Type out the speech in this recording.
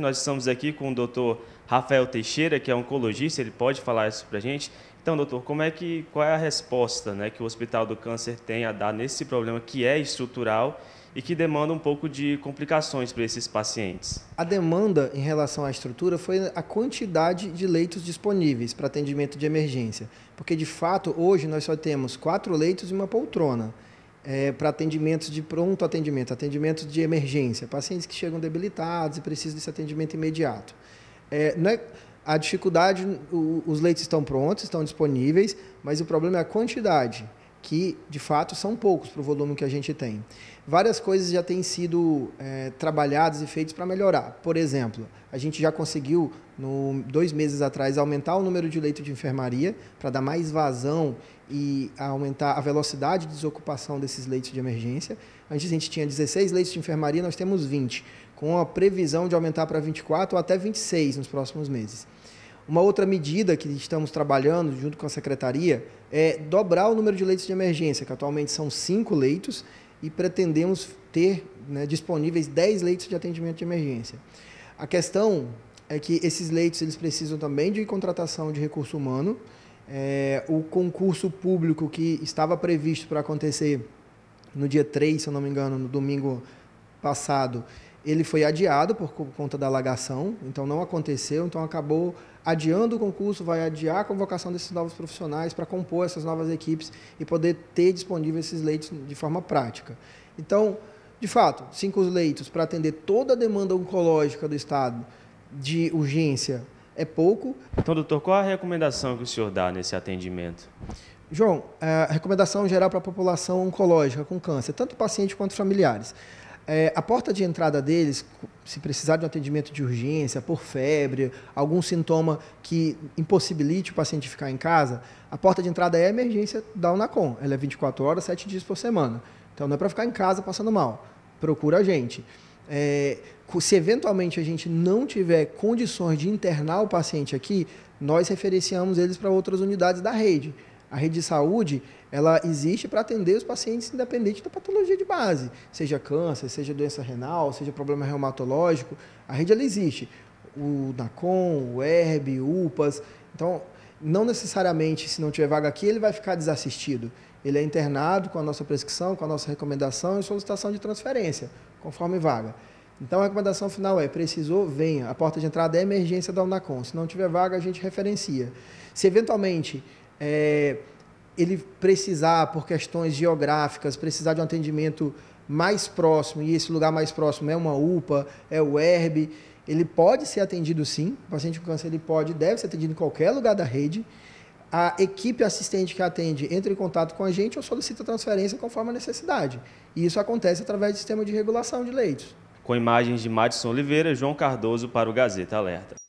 Nós estamos aqui com o doutor Rafael Teixeira, que é oncologista, ele pode falar isso para a gente. Então, doutor, como é que, qual é a resposta né, que o Hospital do Câncer tem a dar nesse problema que é estrutural e que demanda um pouco de complicações para esses pacientes? A demanda em relação à estrutura foi a quantidade de leitos disponíveis para atendimento de emergência, porque de fato hoje nós só temos quatro leitos e uma poltrona é, para atendimentos de pronto atendimento, atendimento de emergência, pacientes que chegam debilitados e precisam desse atendimento imediato. É, é, a dificuldade, o, os leitos estão prontos, estão disponíveis, mas o problema é a quantidade que de fato são poucos para o volume que a gente tem. Várias coisas já têm sido é, trabalhadas e feitas para melhorar. Por exemplo, a gente já conseguiu, no, dois meses atrás, aumentar o número de leitos de enfermaria para dar mais vazão e aumentar a velocidade de desocupação desses leitos de emergência. Antes a gente tinha 16 leitos de enfermaria, nós temos 20, com a previsão de aumentar para 24 ou até 26 nos próximos meses. Uma outra medida que estamos trabalhando junto com a secretaria é dobrar o número de leitos de emergência, que atualmente são cinco leitos, e pretendemos ter né, disponíveis dez leitos de atendimento de emergência. A questão é que esses leitos eles precisam também de contratação de recurso humano. É, o concurso público que estava previsto para acontecer no dia 3, se eu não me engano, no domingo passado, ele foi adiado por conta da alagação, então não aconteceu, então acabou adiando o concurso, vai adiar a convocação desses novos profissionais para compor essas novas equipes e poder ter disponível esses leitos de forma prática. Então, de fato, cinco leitos para atender toda a demanda oncológica do Estado de urgência é pouco. Então, doutor, qual a recomendação que o senhor dá nesse atendimento? João, a eh, recomendação geral para a população oncológica com câncer, tanto paciente quanto familiares. É, a porta de entrada deles, se precisar de um atendimento de urgência, por febre, algum sintoma que impossibilite o paciente ficar em casa, a porta de entrada é a emergência da Unacom. Ela é 24 horas, 7 dias por semana. Então não é para ficar em casa passando mal. Procura a gente. É, se eventualmente a gente não tiver condições de internar o paciente aqui, nós referenciamos eles para outras unidades da rede. A rede de saúde, ela existe para atender os pacientes independente da patologia de base, seja câncer, seja doença renal, seja problema reumatológico, a rede ela existe. O NACOM, o ERB, UPAs. Então, não necessariamente, se não tiver vaga aqui, ele vai ficar desassistido. Ele é internado com a nossa prescrição, com a nossa recomendação e solicitação de transferência, conforme vaga. Então, a recomendação final é: precisou, venha. A porta de entrada é emergência da Unacom. Se não tiver vaga, a gente referencia. Se eventualmente é, ele precisar, por questões geográficas, precisar de um atendimento mais próximo, e esse lugar mais próximo é uma UPA, é o ERB, ele pode ser atendido sim, o paciente com câncer ele pode deve ser atendido em qualquer lugar da rede. A equipe assistente que atende entra em contato com a gente ou solicita transferência conforme a necessidade. E isso acontece através do sistema de regulação de leitos. Com imagens de Madison Oliveira, João Cardoso para o Gazeta Alerta.